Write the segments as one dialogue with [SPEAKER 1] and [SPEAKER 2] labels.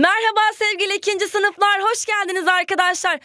[SPEAKER 1] Merhaba sevgili ikinci sınıflar, hoş geldiniz arkadaşlar.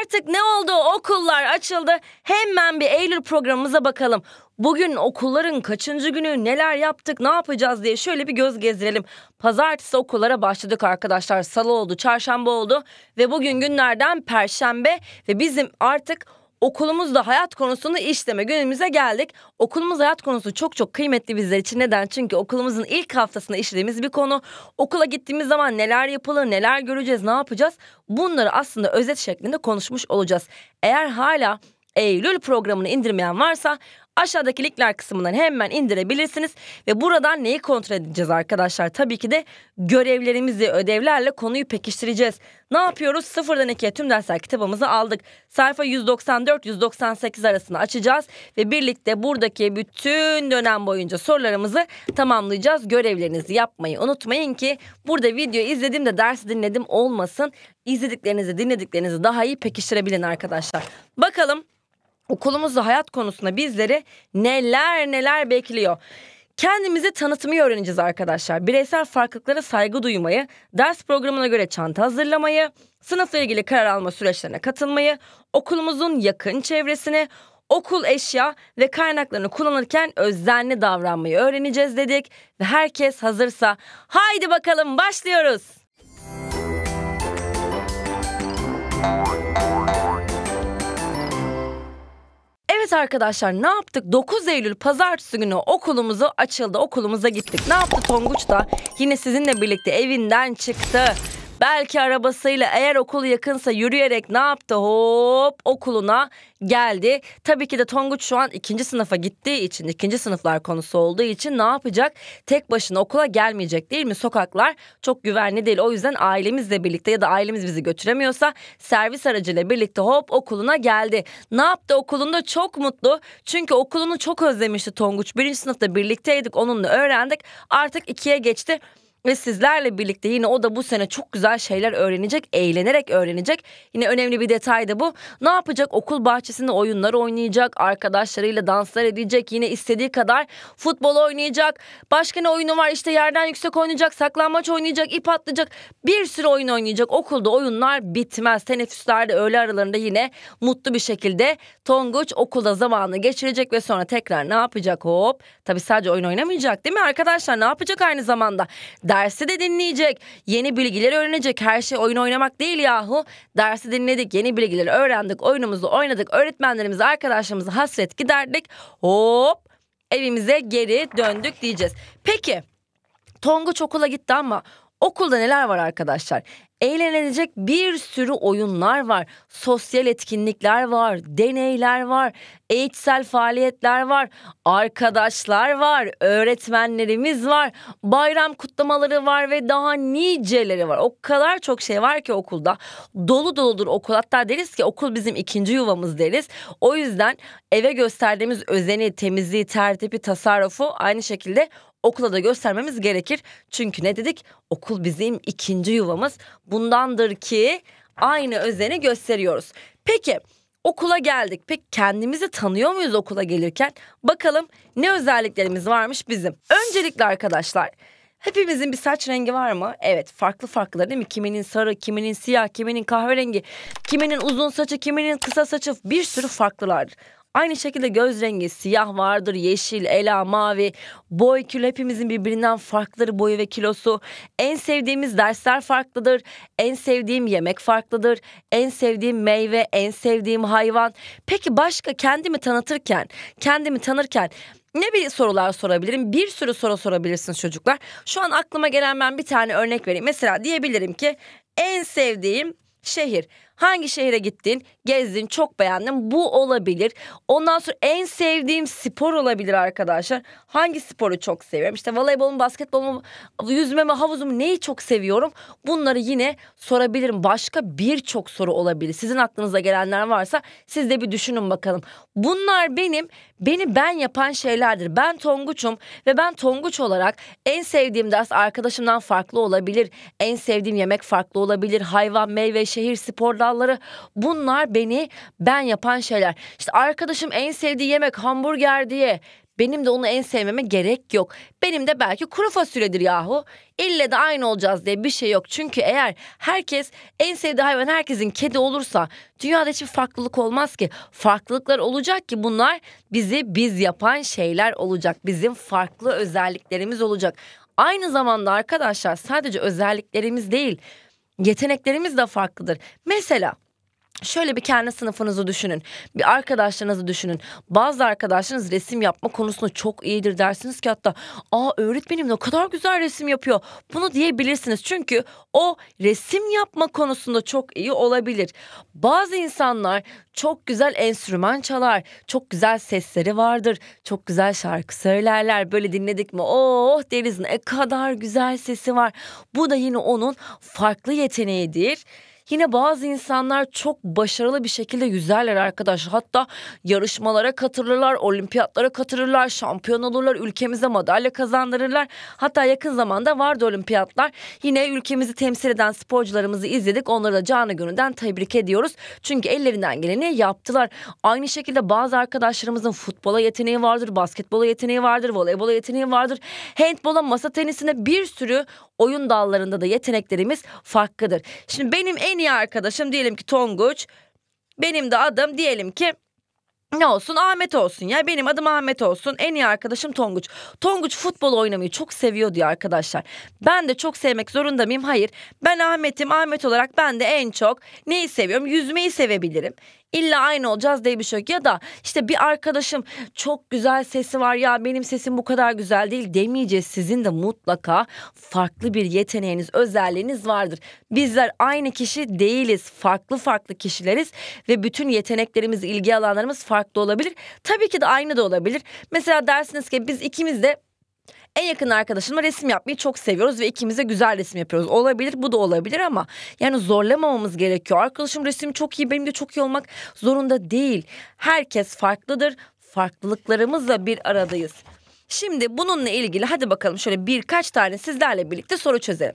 [SPEAKER 1] Artık ne oldu? Okullar açıldı. Hemen bir Eylül programımıza bakalım. Bugün okulların kaçıncı günü, neler yaptık, ne yapacağız diye şöyle bir göz gezdirelim. Pazartesi okullara başladık arkadaşlar. Salı oldu, çarşamba oldu ve bugün günlerden perşembe ve bizim artık okulumuzda hayat konusunu işleme günümüze geldik. Okulumuz hayat konusu çok çok kıymetli bizler için. Neden? Çünkü okulumuzun ilk haftasında işlediğimiz bir konu. Okula gittiğimiz zaman neler yapılır, neler göreceğiz, ne yapacağız? Bunları aslında özet şeklinde konuşmuş olacağız. Eğer hala Eylül programını indirmeyen varsa Aşağıdaki linkler kısmından hemen indirebilirsiniz. Ve buradan neyi kontrol edeceğiz arkadaşlar? Tabii ki de görevlerimizi, ödevlerle konuyu pekiştireceğiz. Ne yapıyoruz? Sıfırdan ikiye tüm dersler kitabımızı aldık. Sayfa 194-198 arasını açacağız. Ve birlikte buradaki bütün dönem boyunca sorularımızı tamamlayacağız. Görevlerinizi yapmayı unutmayın ki burada video izledim de dersi dinledim olmasın. İzlediklerinizi, dinlediklerinizi daha iyi pekiştirebilin arkadaşlar. Bakalım okulumuzda hayat konusunda bizleri neler neler bekliyor. Kendimizi tanıtmayı öğreneceğiz arkadaşlar. Bireysel farklılıklara saygı duymayı, ders programına göre çanta hazırlamayı, sınıfla ilgili karar alma süreçlerine katılmayı, okulumuzun yakın çevresini, okul eşya ve kaynaklarını kullanırken özenli davranmayı öğreneceğiz dedik ve herkes hazırsa haydi bakalım başlıyoruz. Evet arkadaşlar ne yaptık? 9 Eylül pazartesi günü okulumuzu açıldı. Okulumuza gittik. Ne yaptı Tonguç da? Yine sizinle birlikte evinden çıktı. Belki arabasıyla eğer okul yakınsa yürüyerek ne yaptı hop okuluna geldi. Tabii ki de Tonguç şu an ikinci sınıfa gittiği için ikinci sınıflar konusu olduğu için ne yapacak? Tek başına okula gelmeyecek değil mi? Sokaklar çok güvenli değil. O yüzden ailemizle birlikte ya da ailemiz bizi götüremiyorsa servis aracıyla birlikte hop okuluna geldi. Ne yaptı okulunda? Çok mutlu. Çünkü okulunu çok özlemişti Tonguç. Birinci sınıfta birlikteydik onunla öğrendik. Artık ikiye geçti. Ve sizlerle birlikte yine o da bu sene çok güzel şeyler öğrenecek, eğlenerek öğrenecek. Yine önemli bir detay da bu. Ne yapacak? Okul bahçesinde oyunlar oynayacak, arkadaşlarıyla danslar edecek, yine istediği kadar futbol oynayacak. Başka ne oyunu var? İşte yerden yüksek oynayacak, saklanmaç oynayacak, ip atlayacak. Bir sürü oyun oynayacak. Okulda oyunlar bitmez. Teneffüslerde öğle aralarında yine mutlu bir şekilde Tonguç okulda zamanını geçirecek ve sonra tekrar ne yapacak? Hop. Tabii sadece oyun oynamayacak değil mi arkadaşlar? Ne yapacak aynı zamanda? Dersi de dinleyecek. Yeni bilgileri öğrenecek. Her şey oyun oynamak değil yahu. Dersi dinledik, yeni bilgileri öğrendik, oyunumuzu oynadık, öğretmenlerimizi, arkadaşlarımızı hasret giderdik. Hop evimize geri döndük diyeceğiz. Peki Tonguç okula gitti ama Okulda neler var arkadaşlar? Eğlenilecek bir sürü oyunlar var. Sosyal etkinlikler var, deneyler var, eğitsel faaliyetler var, arkadaşlar var, öğretmenlerimiz var, bayram kutlamaları var ve daha niceleri var. O kadar çok şey var ki okulda. Dolu doludur okul. Hatta deriz ki okul bizim ikinci yuvamız deriz. O yüzden eve gösterdiğimiz özeni, temizliği, tertipi, tasarrufu aynı şekilde okula da göstermemiz gerekir. Çünkü ne dedik? Okul bizim ikinci yuvamız. Bundandır ki aynı özeni gösteriyoruz. Peki okula geldik. Peki kendimizi tanıyor muyuz okula gelirken? Bakalım ne özelliklerimiz varmış bizim. Öncelikle arkadaşlar Hepimizin bir saç rengi var mı? Evet farklı farklı değil mi? Kiminin sarı, kiminin siyah, kiminin kahverengi, kiminin uzun saçı, kiminin kısa saçı bir sürü farklılar. Aynı şekilde göz rengi siyah vardır, yeşil, ela, mavi. Boy, kilo hepimizin birbirinden farkları, boyu ve kilosu. En sevdiğimiz dersler farklıdır. En sevdiğim yemek farklıdır. En sevdiğim meyve, en sevdiğim hayvan. Peki başka kendimi tanıtırken, kendimi tanırken ne bir sorular sorabilirim? Bir sürü soru sorabilirsiniz çocuklar. Şu an aklıma gelen ben bir tane örnek vereyim. Mesela diyebilirim ki en sevdiğim şehir. Hangi şehre gittin? Gezdin, çok beğendim. Bu olabilir. Ondan sonra en sevdiğim spor olabilir arkadaşlar. Hangi sporu çok seviyorum? İşte voleybolumu, basketbolumu, yüzmemi, havuzumu neyi çok seviyorum? Bunları yine sorabilirim. Başka birçok soru olabilir. Sizin aklınıza gelenler varsa siz de bir düşünün bakalım. Bunlar benim beni ben yapan şeylerdir. Ben Tonguç'um ve ben Tonguç olarak en sevdiğim ders arkadaşımdan farklı olabilir. En sevdiğim yemek farklı olabilir. Hayvan, meyve, şehir, spordan kuralları bunlar beni ben yapan şeyler. İşte arkadaşım en sevdiği yemek hamburger diye benim de onu en sevmeme gerek yok. Benim de belki kuru fasulyedir yahu. İlle de aynı olacağız diye bir şey yok. Çünkü eğer herkes en sevdiği hayvan herkesin kedi olursa dünyada hiçbir farklılık olmaz ki. Farklılıklar olacak ki bunlar bizi biz yapan şeyler olacak. Bizim farklı özelliklerimiz olacak. Aynı zamanda arkadaşlar sadece özelliklerimiz değil yeteneklerimiz de farklıdır. Mesela Şöyle bir kendi sınıfınızı düşünün. Bir arkadaşlarınızı düşünün. Bazı arkadaşlarınız resim yapma konusunda çok iyidir dersiniz ki hatta aa öğretmenim ne kadar güzel resim yapıyor. Bunu diyebilirsiniz. Çünkü o resim yapma konusunda çok iyi olabilir. Bazı insanlar çok güzel enstrüman çalar. Çok güzel sesleri vardır. Çok güzel şarkı söylerler. Böyle dinledik mi oh deriz ne kadar güzel sesi var. Bu da yine onun farklı yeteneğidir. Yine bazı insanlar çok başarılı bir şekilde yüzerler arkadaşlar. Hatta yarışmalara katılırlar, olimpiyatlara katılırlar, şampiyon olurlar, ülkemize madalya kazandırırlar. Hatta yakın zamanda vardı olimpiyatlar. Yine ülkemizi temsil eden sporcularımızı izledik. Onları da canı gönülden tebrik ediyoruz. Çünkü ellerinden geleni yaptılar. Aynı şekilde bazı arkadaşlarımızın futbola yeteneği vardır, basketbola yeteneği vardır, voleybola yeteneği vardır. Handbola, masa tenisine bir sürü oyun dallarında da yeteneklerimiz farklıdır. Şimdi benim en en iyi arkadaşım diyelim ki Tonguç. Benim de adım diyelim ki ne olsun Ahmet olsun ya benim adım Ahmet olsun en iyi arkadaşım Tonguç. Tonguç futbol oynamayı çok seviyor diyor arkadaşlar. Ben de çok sevmek zorunda mıyım? Hayır ben Ahmet'im Ahmet olarak ben de en çok neyi seviyorum? Yüzmeyi sevebilirim. İlla aynı olacağız diye bir şey yok. Ya da işte bir arkadaşım çok güzel sesi var ya benim sesim bu kadar güzel değil demeyeceğiz. Sizin de mutlaka farklı bir yeteneğiniz, özelliğiniz vardır. Bizler aynı kişi değiliz. Farklı farklı kişileriz ve bütün yeteneklerimiz, ilgi alanlarımız farklı olabilir. Tabii ki de aynı da olabilir. Mesela dersiniz ki biz ikimiz de en yakın arkadaşımla resim yapmayı çok seviyoruz ve ikimiz de güzel resim yapıyoruz. Olabilir bu da olabilir ama yani zorlamamamız gerekiyor. Arkadaşım resim çok iyi benim de çok iyi olmak zorunda değil. Herkes farklıdır. Farklılıklarımızla bir aradayız. Şimdi bununla ilgili hadi bakalım şöyle birkaç tane sizlerle birlikte soru çözelim.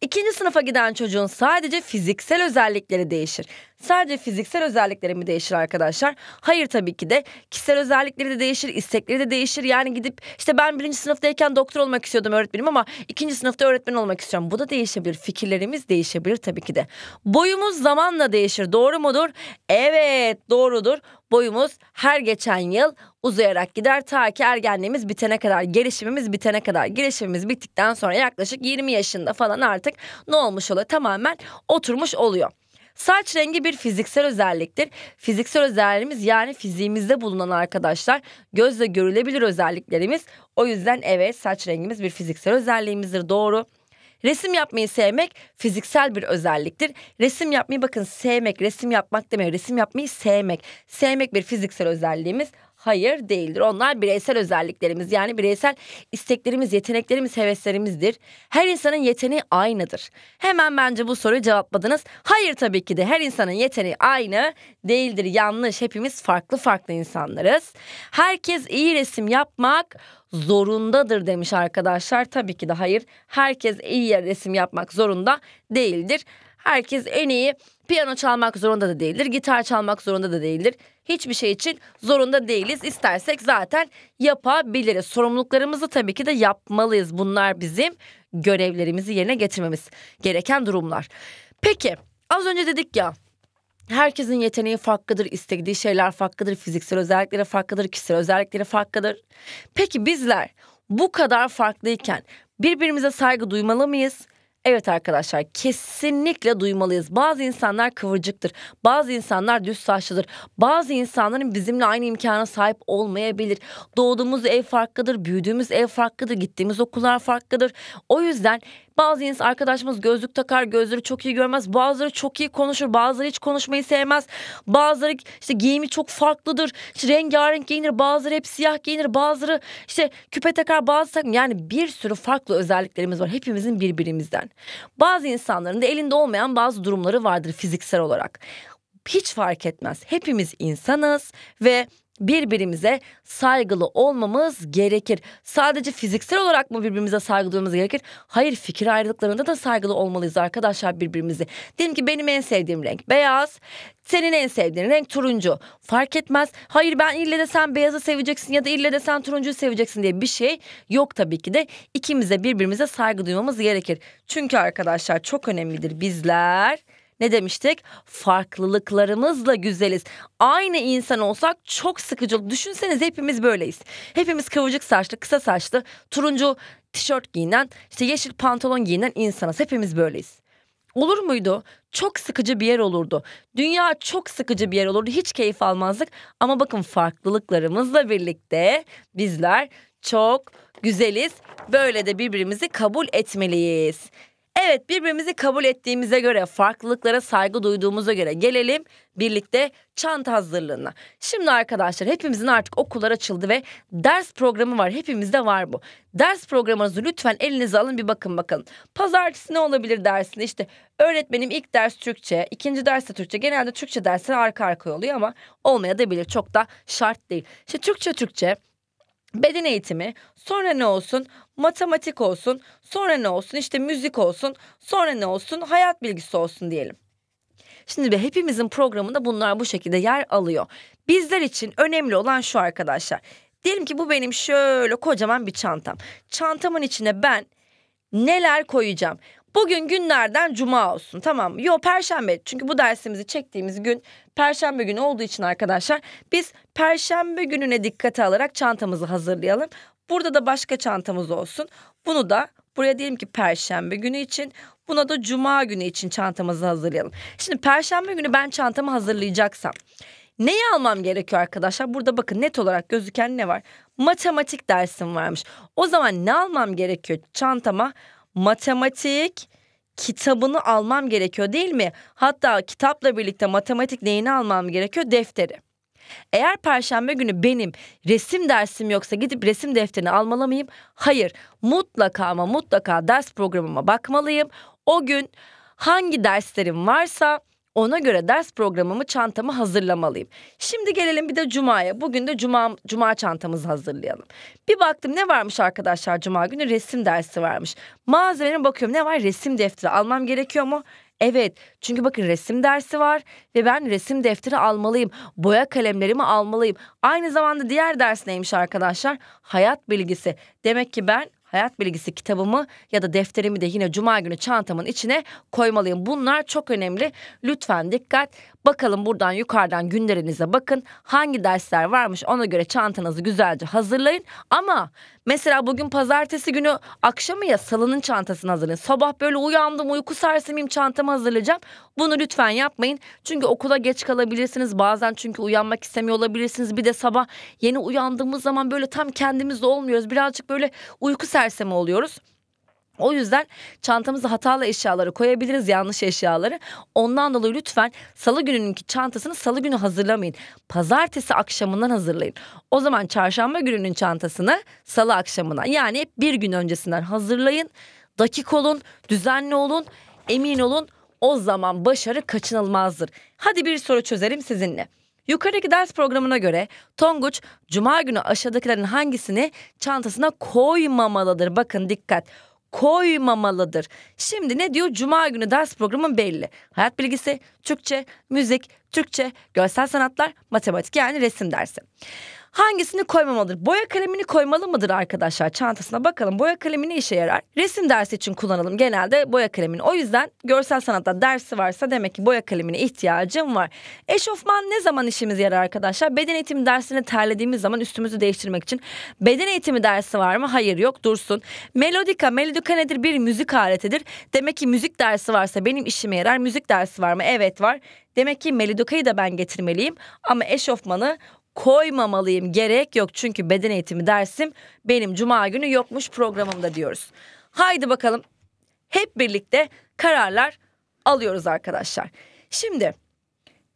[SPEAKER 1] İkinci sınıfa giden çocuğun sadece fiziksel özellikleri değişir. Sadece fiziksel özellikleri mi değişir arkadaşlar? Hayır tabii ki de. Kişisel özellikleri de değişir, istekleri de değişir. Yani gidip işte ben birinci sınıftayken doktor olmak istiyordum öğretmenim ama ikinci sınıfta öğretmen olmak istiyorum. Bu da değişebilir. Fikirlerimiz değişebilir tabii ki de. Boyumuz zamanla değişir. Doğru mudur? Evet doğrudur. Boyumuz her geçen yıl uzayarak gider ta ki ergenliğimiz bitene kadar, gelişimimiz bitene kadar. Gelişimimiz bittikten sonra yaklaşık 20 yaşında falan artık ne olmuş oluyor? Tamamen oturmuş oluyor. Saç rengi bir fiziksel özelliktir. Fiziksel özelliğimiz yani fiziğimizde bulunan arkadaşlar gözle görülebilir özelliklerimiz. O yüzden evet saç rengimiz bir fiziksel özelliğimizdir doğru. Resim yapmayı sevmek fiziksel bir özelliktir. Resim yapmayı bakın sevmek, resim yapmak demiyor resim yapmayı sevmek. Sevmek bir fiziksel özelliğimiz. Hayır değildir. Onlar bireysel özelliklerimiz yani bireysel isteklerimiz, yeteneklerimiz, heveslerimizdir. Her insanın yeteneği aynıdır. Hemen bence bu soruyu cevapladınız. Hayır tabii ki de her insanın yeteneği aynı değildir. Yanlış. Hepimiz farklı farklı insanlarız. Herkes iyi resim yapmak zorundadır demiş arkadaşlar. Tabii ki de hayır. Herkes iyi resim yapmak zorunda değildir. Herkes en iyi piyano çalmak zorunda da değildir, gitar çalmak zorunda da değildir. Hiçbir şey için zorunda değiliz. İstersek zaten yapabiliriz. Sorumluluklarımızı tabii ki de yapmalıyız. Bunlar bizim görevlerimizi yerine getirmemiz gereken durumlar. Peki az önce dedik ya Herkesin yeteneği farklıdır, istediği şeyler farklıdır, fiziksel özellikleri farklıdır, kişisel özellikleri farklıdır. Peki bizler bu kadar farklıyken birbirimize saygı duymalı mıyız? Evet arkadaşlar kesinlikle duymalıyız. Bazı insanlar kıvırcıktır. Bazı insanlar düz saçlıdır. Bazı insanların bizimle aynı imkana sahip olmayabilir. Doğduğumuz ev farklıdır, büyüdüğümüz ev farklıdır, gittiğimiz okullar farklıdır. O yüzden bazı insan arkadaşımız gözlük takar, gözleri çok iyi görmez. Bazıları çok iyi konuşur, bazıları hiç konuşmayı sevmez. Bazıları işte giyimi çok farklıdır. İşte rengarenk giyinir, bazıları hep siyah giyinir, bazıları işte küpe takar, bazı takım. Yani bir sürü farklı özelliklerimiz var hepimizin birbirimizden. Bazı insanların da elinde olmayan bazı durumları vardır fiziksel olarak hiç fark etmez. Hepimiz insanız ve birbirimize saygılı olmamız gerekir. Sadece fiziksel olarak mı birbirimize saygı duymamız gerekir? Hayır fikir ayrılıklarında da saygılı olmalıyız arkadaşlar birbirimizi. Diyelim ki benim en sevdiğim renk beyaz. Senin en sevdiğin renk turuncu. Fark etmez. Hayır ben ille de sen beyazı seveceksin ya da ille de sen turuncuyu seveceksin diye bir şey yok tabii ki de. İkimize birbirimize saygı duymamız gerekir. Çünkü arkadaşlar çok önemlidir bizler ne demiştik? Farklılıklarımızla güzeliz. Aynı insan olsak çok sıkıcı. Düşünseniz hepimiz böyleyiz. Hepimiz kıvırcık saçlı, kısa saçlı, turuncu tişört giyinen, işte yeşil pantolon giyinen insanız. Hepimiz böyleyiz. Olur muydu? Çok sıkıcı bir yer olurdu. Dünya çok sıkıcı bir yer olurdu. Hiç keyif almazdık. Ama bakın farklılıklarımızla birlikte bizler çok güzeliz. Böyle de birbirimizi kabul etmeliyiz. Evet birbirimizi kabul ettiğimize göre, farklılıklara saygı duyduğumuza göre gelelim birlikte çanta hazırlığına. Şimdi arkadaşlar hepimizin artık okullar açıldı ve ders programı var. Hepimizde var bu. Ders programınızı lütfen elinize alın bir bakın bakalım. Pazartesi ne olabilir dersinde işte öğretmenim ilk ders Türkçe, ikinci ders de Türkçe. Genelde Türkçe dersleri arka arka oluyor ama olmaya da bilir. Çok da şart değil. İşte Türkçe Türkçe, beden eğitimi, sonra ne olsun? matematik olsun, sonra ne olsun işte müzik olsun, sonra ne olsun hayat bilgisi olsun diyelim. Şimdi be hepimizin programında bunlar bu şekilde yer alıyor. Bizler için önemli olan şu arkadaşlar. Diyelim ki bu benim şöyle kocaman bir çantam. Çantamın içine ben neler koyacağım? Bugün günlerden cuma olsun tamam mı? Yo perşembe çünkü bu dersimizi çektiğimiz gün perşembe günü olduğu için arkadaşlar biz perşembe gününe dikkate alarak çantamızı hazırlayalım. Burada da başka çantamız olsun. Bunu da buraya diyelim ki perşembe günü için buna da cuma günü için çantamızı hazırlayalım. Şimdi perşembe günü ben çantamı hazırlayacaksam Neyi almam gerekiyor arkadaşlar? Burada bakın net olarak gözüken ne var? Matematik dersim varmış. O zaman ne almam gerekiyor çantama? Matematik kitabını almam gerekiyor değil mi? Hatta kitapla birlikte matematik neyini almam gerekiyor? Defteri. Eğer perşembe günü benim resim dersim yoksa gidip resim defterini almalı mıyım? Hayır. Mutlaka ama mutlaka ders programıma bakmalıyım. O gün hangi derslerim varsa ona göre ders programımı çantamı hazırlamalıyım. Şimdi gelelim bir de cumaya. Bugün de cuma cuma çantamızı hazırlayalım. Bir baktım ne varmış arkadaşlar cuma günü resim dersi varmış. Malzemelerine bakıyorum ne var resim defteri almam gerekiyor mu? Evet çünkü bakın resim dersi var ve ben resim defteri almalıyım. Boya kalemlerimi almalıyım. Aynı zamanda diğer ders neymiş arkadaşlar? Hayat bilgisi. Demek ki ben hayat bilgisi kitabımı ya da defterimi de yine cuma günü çantamın içine koymalıyım. Bunlar çok önemli. Lütfen dikkat. Bakalım buradan yukarıdan günlerinize bakın. Hangi dersler varmış ona göre çantanızı güzelce hazırlayın. Ama mesela bugün pazartesi günü akşamı ya salının çantasını hazırlayın. Sabah böyle uyandım uyku sersemiyim çantamı hazırlayacağım. Bunu lütfen yapmayın. Çünkü okula geç kalabilirsiniz. Bazen çünkü uyanmak istemiyor olabilirsiniz. Bir de sabah yeni uyandığımız zaman böyle tam kendimiz de olmuyoruz. Birazcık böyle uyku sersemi oluyoruz. O yüzden çantamıza hatalı eşyaları koyabiliriz, yanlış eşyaları. Ondan dolayı lütfen salı günününki çantasını salı günü hazırlamayın. Pazartesi akşamından hazırlayın. O zaman çarşamba gününün çantasını salı akşamına yani bir gün öncesinden hazırlayın. Dakik olun, düzenli olun, emin olun. O zaman başarı kaçınılmazdır. Hadi bir soru çözelim sizinle. Yukarıdaki ders programına göre Tonguç cuma günü aşağıdakilerin hangisini çantasına koymamalıdır? Bakın dikkat koymamalıdır. Şimdi ne diyor? Cuma günü ders programı belli. Hayat bilgisi, Türkçe, müzik, Türkçe, görsel sanatlar, matematik yani resim dersi hangisini koymamalıdır? Boya kalemini koymalı mıdır arkadaşlar çantasına? Bakalım boya kalemi ne işe yarar? Resim dersi için kullanalım genelde boya kalemini. O yüzden görsel sanatta dersi varsa demek ki boya kalemine ihtiyacım var. Eşofman ne zaman işimiz yarar arkadaşlar? Beden eğitimi dersini terlediğimiz zaman üstümüzü değiştirmek için. Beden eğitimi dersi var mı? Hayır yok dursun. Melodika, melodika nedir? Bir müzik aletidir. Demek ki müzik dersi varsa benim işime yarar. Müzik dersi var mı? Evet var. Demek ki melodikayı da ben getirmeliyim ama eşofmanı koymamalıyım gerek yok çünkü beden eğitimi dersim benim cuma günü yokmuş programımda diyoruz. Haydi bakalım hep birlikte kararlar alıyoruz arkadaşlar. Şimdi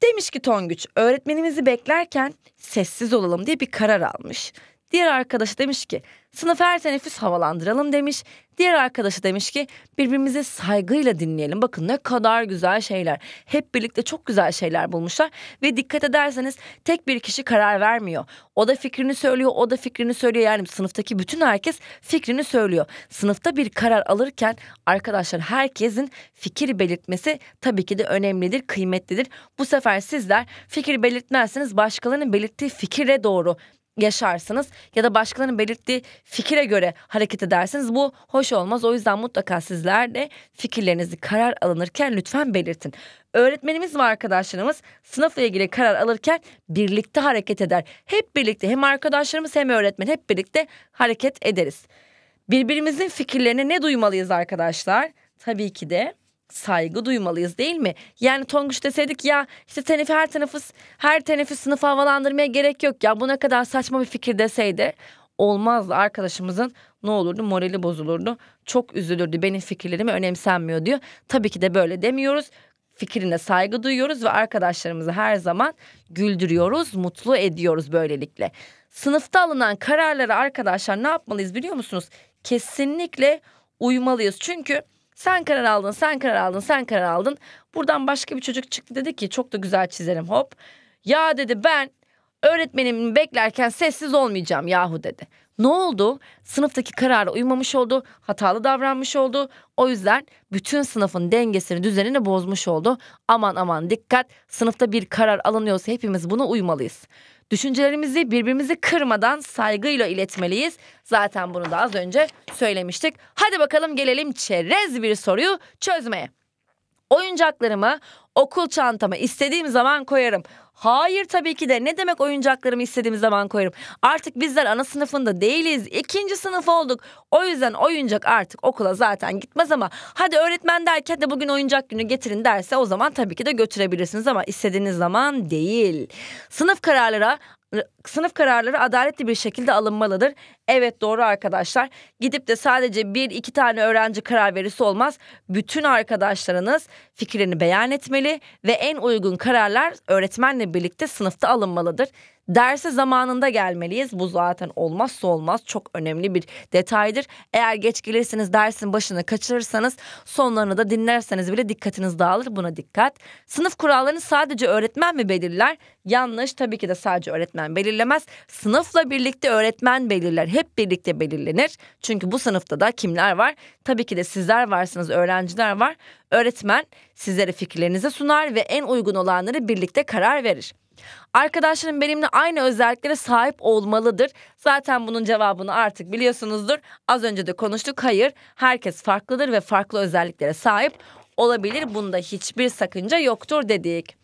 [SPEAKER 1] demiş ki Tonguç öğretmenimizi beklerken sessiz olalım diye bir karar almış. Diğer arkadaşı demiş ki sınıf her teneffüs havalandıralım demiş. Diğer arkadaşı demiş ki birbirimizi saygıyla dinleyelim. Bakın ne kadar güzel şeyler. Hep birlikte çok güzel şeyler bulmuşlar. Ve dikkat ederseniz tek bir kişi karar vermiyor. O da fikrini söylüyor, o da fikrini söylüyor. Yani sınıftaki bütün herkes fikrini söylüyor. Sınıfta bir karar alırken arkadaşlar herkesin fikir belirtmesi tabii ki de önemlidir, kıymetlidir. Bu sefer sizler fikir belirtmezseniz başkalarının belirttiği fikire doğru yaşarsınız ya da başkalarının belirttiği fikire göre hareket edersiniz. Bu hoş olmaz. O yüzden mutlaka sizler de fikirlerinizi karar alınırken lütfen belirtin. Öğretmenimiz ve arkadaşlarımız sınıfla ilgili karar alırken birlikte hareket eder. Hep birlikte hem arkadaşlarımız hem öğretmen hep birlikte hareket ederiz. Birbirimizin fikirlerine ne duymalıyız arkadaşlar? Tabii ki de saygı duymalıyız değil mi? Yani Tonguç deseydik ya işte teneffüs her teneffüs her teneffüs sınıfı havalandırmaya gerek yok ya bu ne kadar saçma bir fikir deseydi olmazdı arkadaşımızın ne olurdu morali bozulurdu çok üzülürdü benim fikirlerimi önemsenmiyor diyor. Tabii ki de böyle demiyoruz fikrine saygı duyuyoruz ve arkadaşlarımızı her zaman güldürüyoruz, mutlu ediyoruz böylelikle. Sınıfta alınan kararlara arkadaşlar ne yapmalıyız biliyor musunuz? Kesinlikle uymalıyız. Çünkü sen karar aldın, sen karar aldın, sen karar aldın. Buradan başka bir çocuk çıktı dedi ki çok da güzel çizerim hop. Ya dedi ben öğretmenimi beklerken sessiz olmayacağım yahu dedi. Ne oldu? Sınıftaki karara uymamış oldu, hatalı davranmış oldu. O yüzden bütün sınıfın dengesini, düzenini bozmuş oldu. Aman aman dikkat, sınıfta bir karar alınıyorsa hepimiz buna uymalıyız. Düşüncelerimizi birbirimizi kırmadan saygıyla iletmeliyiz. Zaten bunu da az önce söylemiştik. Hadi bakalım gelelim çerez bir soruyu çözmeye. Oyuncaklarımı okul çantama istediğim zaman koyarım. Hayır tabii ki de ne demek oyuncaklarımı istediğim zaman koyarım. Artık bizler ana sınıfında değiliz. ikinci sınıf olduk. O yüzden oyuncak artık okula zaten gitmez ama hadi öğretmen derken de bugün oyuncak günü getirin derse o zaman tabii ki de götürebilirsiniz ama istediğiniz zaman değil. Sınıf kararlara sınıf kararları adaletli bir şekilde alınmalıdır. Evet doğru arkadaşlar. Gidip de sadece bir iki tane öğrenci karar verisi olmaz. Bütün arkadaşlarınız fikirlerini beyan etmeli ve en uygun kararlar öğretmenle birlikte sınıfta alınmalıdır. Derse zamanında gelmeliyiz. Bu zaten olmazsa olmaz çok önemli bir detaydır. Eğer geç gelirseniz dersin başını kaçırırsanız sonlarını da dinlerseniz bile dikkatiniz dağılır. Buna dikkat. Sınıf kurallarını sadece öğretmen mi belirler? Yanlış tabii ki de sadece öğretmen belirlemez. Sınıfla birlikte öğretmen belirler. Hep birlikte belirlenir. Çünkü bu sınıfta da kimler var? Tabii ki de sizler varsınız, öğrenciler var. Öğretmen sizlere fikirlerinizi sunar ve en uygun olanları birlikte karar verir. Arkadaşlarım benimle aynı özelliklere sahip olmalıdır. Zaten bunun cevabını artık biliyorsunuzdur. Az önce de konuştuk. Hayır, herkes farklıdır ve farklı özelliklere sahip olabilir. Bunda hiçbir sakınca yoktur dedik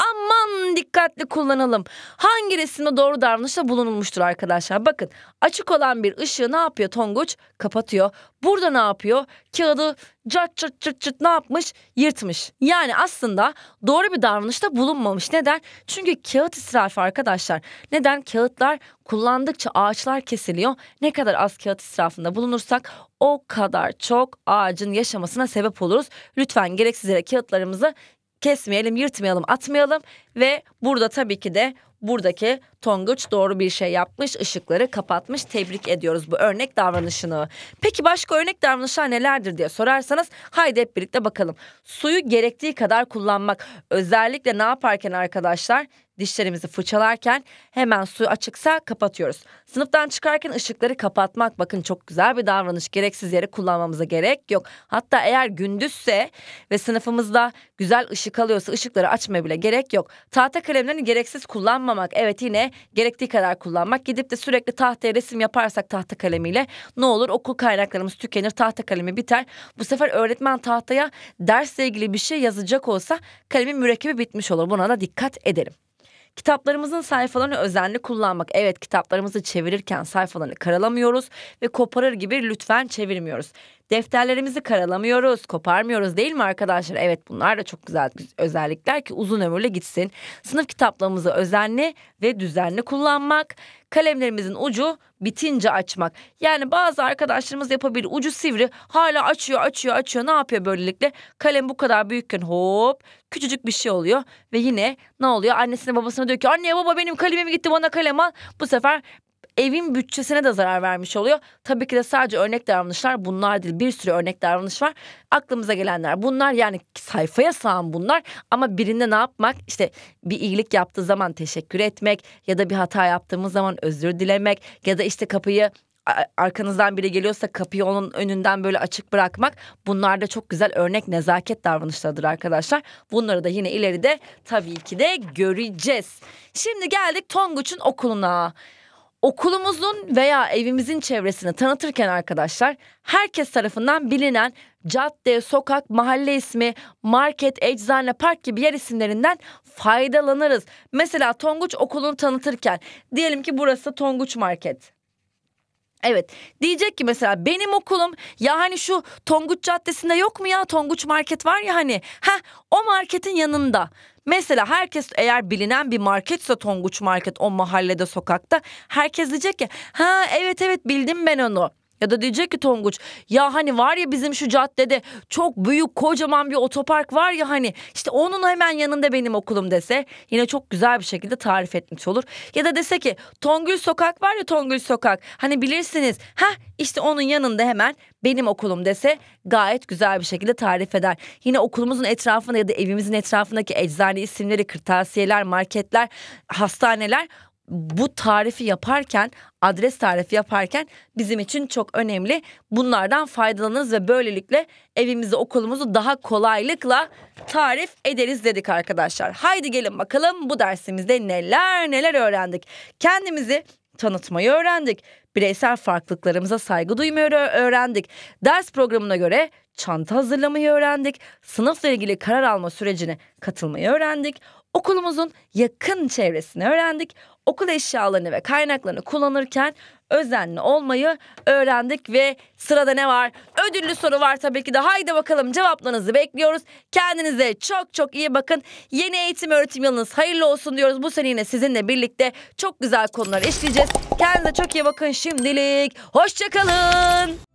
[SPEAKER 1] aman dikkatli kullanalım. Hangi resimde doğru davranışta bulunulmuştur arkadaşlar? Bakın açık olan bir ışığı ne yapıyor Tonguç? Kapatıyor. Burada ne yapıyor? Kağıdı cart cart cart cart ne yapmış? Yırtmış. Yani aslında doğru bir davranışta bulunmamış. Neden? Çünkü kağıt israfı arkadaşlar. Neden? Kağıtlar kullandıkça ağaçlar kesiliyor. Ne kadar az kağıt israfında bulunursak o kadar çok ağacın yaşamasına sebep oluruz. Lütfen gereksiz yere kağıtlarımızı kesmeyelim, yırtmayalım, atmayalım ve burada tabii ki de buradaki Tonguç doğru bir şey yapmış, ışıkları kapatmış. Tebrik ediyoruz bu örnek davranışını. Peki başka örnek davranışlar nelerdir diye sorarsanız haydi hep birlikte bakalım. Suyu gerektiği kadar kullanmak. Özellikle ne yaparken arkadaşlar Dişlerimizi fırçalarken hemen suyu açıksa kapatıyoruz. Sınıftan çıkarken ışıkları kapatmak bakın çok güzel bir davranış. Gereksiz yere kullanmamıza gerek yok. Hatta eğer gündüzse ve sınıfımızda güzel ışık alıyorsa ışıkları açmaya bile gerek yok. Tahta kalemlerini gereksiz kullanmamak. Evet yine gerektiği kadar kullanmak. Gidip de sürekli tahtaya resim yaparsak tahta kalemiyle ne olur okul kaynaklarımız tükenir. Tahta kalemi biter. Bu sefer öğretmen tahtaya dersle ilgili bir şey yazacak olsa kalemin mürekkebi bitmiş olur. Buna da dikkat edelim. Kitaplarımızın sayfalarını özenli kullanmak. Evet kitaplarımızı çevirirken sayfalarını karalamıyoruz ve koparır gibi lütfen çevirmiyoruz. Defterlerimizi karalamıyoruz, koparmıyoruz değil mi arkadaşlar? Evet bunlar da çok güzel özellikler ki uzun ömürle gitsin. Sınıf kitaplarımızı özenli ve düzenli kullanmak. Kalemlerimizin ucu bitince açmak. Yani bazı arkadaşlarımız yapabilir. Ucu sivri hala açıyor açıyor açıyor. Ne yapıyor böylelikle? Kalem bu kadar büyükken hop küçücük bir şey oluyor. Ve yine ne oluyor? Annesine babasına diyor ki anne baba benim kalemim gitti bana kalem al. Bu sefer evin bütçesine de zarar vermiş oluyor. Tabii ki de sadece örnek davranışlar bunlar değil. Bir sürü örnek davranış var. Aklımıza gelenler bunlar yani sayfaya sığan bunlar ama birinde ne yapmak işte bir iyilik yaptığı zaman teşekkür etmek ya da bir hata yaptığımız zaman özür dilemek ya da işte kapıyı arkanızdan biri geliyorsa kapıyı onun önünden böyle açık bırakmak bunlar da çok güzel örnek nezaket davranışlarıdır arkadaşlar. Bunları da yine ileride tabii ki de göreceğiz. Şimdi geldik Tonguç'un okuluna okulumuzun veya evimizin çevresini tanıtırken arkadaşlar herkes tarafından bilinen cadde, sokak, mahalle ismi, market, eczane, park gibi yer isimlerinden faydalanırız. Mesela Tonguç okulunu tanıtırken diyelim ki burası Tonguç Market. Evet diyecek ki mesela benim okulum ya hani şu Tonguç Caddesi'nde yok mu ya Tonguç Market var ya hani ha o marketin yanında Mesela herkes eğer bilinen bir marketse Tonguç Market o mahallede sokakta herkes diyecek ki ha evet evet bildim ben onu. Ya da diyecek ki Tonguç ya hani var ya bizim şu caddede çok büyük kocaman bir otopark var ya hani işte onun hemen yanında benim okulum dese yine çok güzel bir şekilde tarif etmiş olur. Ya da dese ki Tongül Sokak var ya Tongül Sokak hani bilirsiniz ha işte onun yanında hemen benim okulum dese gayet güzel bir şekilde tarif eder. Yine okulumuzun etrafında ya da evimizin etrafındaki eczane isimleri, kırtasiyeler, marketler, hastaneler bu tarifi yaparken adres tarifi yaparken bizim için çok önemli. Bunlardan faydalanırız ve böylelikle evimizi okulumuzu daha kolaylıkla tarif ederiz dedik arkadaşlar. Haydi gelin bakalım bu dersimizde neler neler öğrendik. Kendimizi tanıtmayı öğrendik. Bireysel farklılıklarımıza saygı duymayı öğrendik. Ders programına göre çanta hazırlamayı öğrendik. Sınıfla ilgili karar alma sürecine katılmayı öğrendik Okulumuzun yakın çevresini öğrendik. Okul eşyalarını ve kaynaklarını kullanırken özenli olmayı öğrendik ve sırada ne var? Ödüllü soru var tabii ki de. Haydi bakalım cevaplarınızı bekliyoruz. Kendinize çok çok iyi bakın. Yeni eğitim öğretim yılınız hayırlı olsun diyoruz. Bu sene yine sizinle birlikte çok güzel konular işleyeceğiz. Kendinize çok iyi bakın şimdilik. Hoşçakalın.